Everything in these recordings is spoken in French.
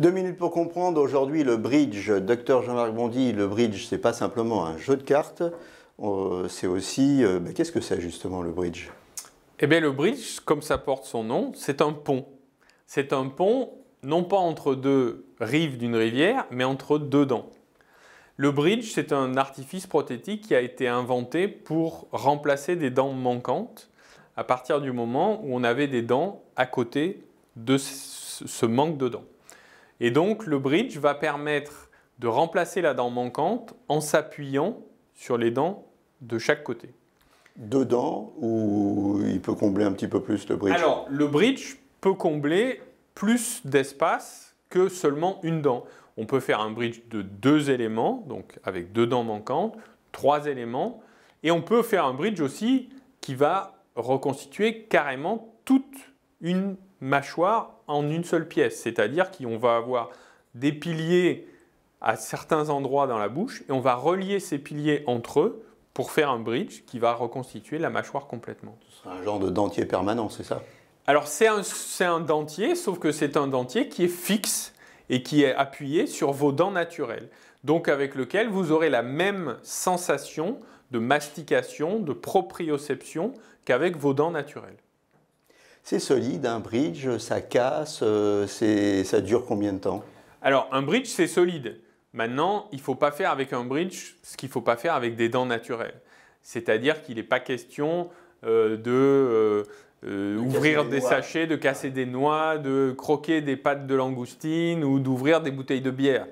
Deux minutes pour comprendre. Aujourd'hui, le bridge, docteur Jean-Marc Bondy, le bridge, c'est pas simplement un jeu de cartes, euh, c'est aussi. Euh, qu'est-ce que c'est justement le bridge Eh bien, le bridge, comme ça porte son nom, c'est un pont. C'est un pont, non pas entre deux rives d'une rivière, mais entre deux dents. Le bridge, c'est un artifice prothétique qui a été inventé pour remplacer des dents manquantes à partir du moment où on avait des dents à côté de ce manque de dents. Et donc le bridge va permettre de remplacer la dent manquante en s'appuyant sur les dents de chaque côté. Deux dents ou il peut combler un petit peu plus le bridge Alors le bridge peut combler plus d'espace que seulement une dent. On peut faire un bridge de deux éléments, donc avec deux dents manquantes, trois éléments, et on peut faire un bridge aussi qui va reconstituer carrément toute une mâchoire en une seule pièce, c'est-à-dire qu'on va avoir des piliers à certains endroits dans la bouche et on va relier ces piliers entre eux pour faire un bridge qui va reconstituer la mâchoire complètement. Ce sera un genre de dentier permanent, c'est ça Alors c'est un, dentier, sauf que c'est un dentier qui est fixe et qui est appuyé sur vos dents naturelles, donc avec lequel vous aurez la même sensation de mastication, de proprioception qu'avec vos dents naturelles c'est solide, un bridge, ça casse, euh, ça dure combien de temps Alors, un bridge, c'est solide. Maintenant, il ne faut pas faire avec un bridge ce qu'il ne faut pas faire avec des dents naturelles. C'est-à-dire qu'il n'est pas question euh, d'ouvrir euh, des, sachets, de casser des noix, de croquer des pattes de langoustine ou d'ouvrir des bouteilles de bière.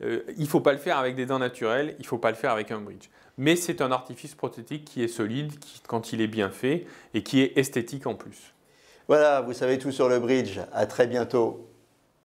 il ne faut pas le faire avec des dents naturelles, il ne faut pas le faire avec un bridge. Mais c'est un artifice prothétique qui est solide, quand il est bien fait, et qui est esthétique en plus. Voilà, vous savez tout sur le bridge. À très bientôt.